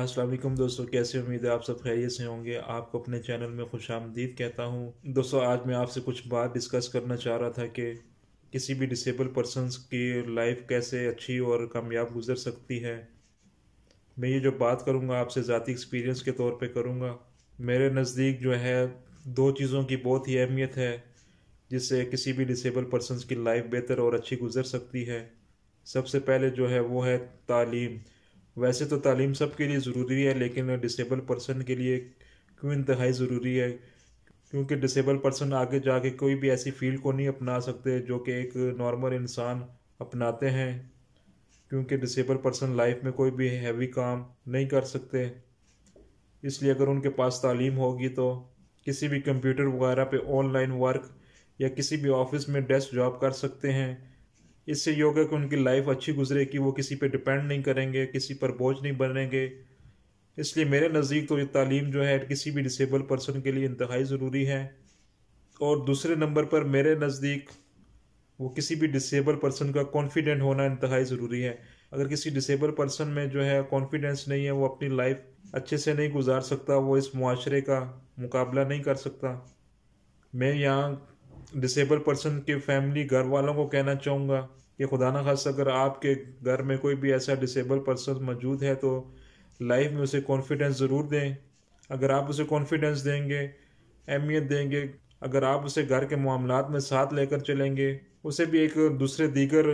असलम दोस्तों कैसे उम्मीद है आप सब खैरियत से होंगे आपको अपने चैनल में खुश आमदीद कहता हूँ दोस्तों आज मैं आपसे कुछ बात डिस्कस करना चाह रहा था कि किसी भी डिसेबल पर्सन की लाइफ कैसे अच्छी और कामयाब गुजर सकती है मैं ये जो बात करूँगा आपसे ज़ाती एक्सपीरियंस के तौर पर करूँगा मेरे नज़दीक जो है दो चीज़ों की बहुत ही अहमियत है जिससे किसी भी डिसेबल पर्सन की लाइफ बेहतर और अच्छी गुजर सकती है सबसे पहले जो है वो है तालीम वैसे तो तालीम सब के लिए ज़रूरी है लेकिन डिसेबल पर्सन के लिए क्यों इंतहाई ज़रूरी है क्योंकि डिसेबल पर्सन आगे जाके कोई भी ऐसी फील्ड को नहीं अपना सकते जो कि एक नॉर्मल इंसान अपनाते हैं क्योंकि डिसेबल पर्सन लाइफ में कोई भी हैवी काम नहीं कर सकते इसलिए अगर उनके पास तालीम होगी तो किसी भी कंप्यूटर वगैरह पे ऑनलाइन वर्क या किसी भी ऑफिस में डेस्क जॉब कर सकते हैं इससे ये होगा कि उनकी लाइफ अच्छी गुजरे कि वो किसी पे डिपेंड नहीं करेंगे किसी पर बोझ नहीं बनेंगे इसलिए मेरे नज़दीक तो ये तालीम जो है किसी भी डिसेबल पर्सन के लिए इंतहाई ज़रूरी है और दूसरे नंबर पर मेरे नज़दीक वो किसी भी डिसेबल पर्सन का कॉन्फिडेंट होना इंतहाई ज़रूरी है अगर किसी डिसेबल पर्सन में जो है कॉन्फिडेंस नहीं है वो अपनी लाइफ अच्छे से नहीं गुजार सकता वो इस मुआरे का मुकाबला नहीं कर सकता मैं यहाँ डिसेबल पर्सन के फैमिली घर वालों को कहना चाहूँगा कि खुदा ना खास अगर आपके घर में कोई भी ऐसा डिसेबल पर्सन मौजूद है तो लाइफ में उसे कॉन्फिडेंस ज़रूर दें अगर आप उसे कॉन्फिडेंस देंगे अहमियत देंगे अगर आप उसे घर के मामला में साथ लेकर चलेंगे उसे भी एक दूसरे दीगर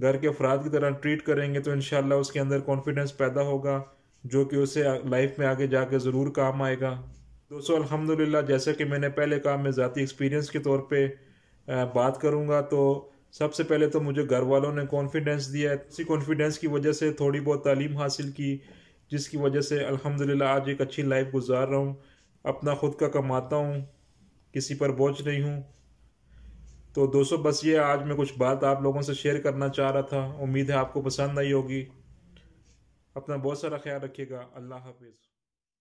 घर के अफराद की तरह ट्रीट करेंगे तो इन उसके अंदर कॉन्फिडेंस पैदा होगा जो कि उसे लाइफ में आगे जाके ज़रूर काम आएगा दोस्तों अल्हम्दुलिल्लाह जैसे कि मैंने पहले कहा मैं ज़ाती एक्सपीरियंस के तौर पे बात करूँगा तो सबसे पहले तो मुझे घर वालों ने कॉन्फिडेंस दिया है उसी कॉन्फिडेंस की वजह से थोड़ी बहुत तालीम हासिल की जिसकी वजह से अल्हम्दुलिल्लाह आज एक अच्छी लाइफ गुजार रहा हूँ अपना ख़ुद का कमाता हूँ किसी पर बोझ नहीं हूँ तो दोस्तों बस ये आज मैं कुछ बात आप लोगों से शेयर करना चाह रहा था उम्मीद है आपको पसंद आई होगी अपना बहुत सारा ख्याल रखिएगा अल्लाह हाफिज़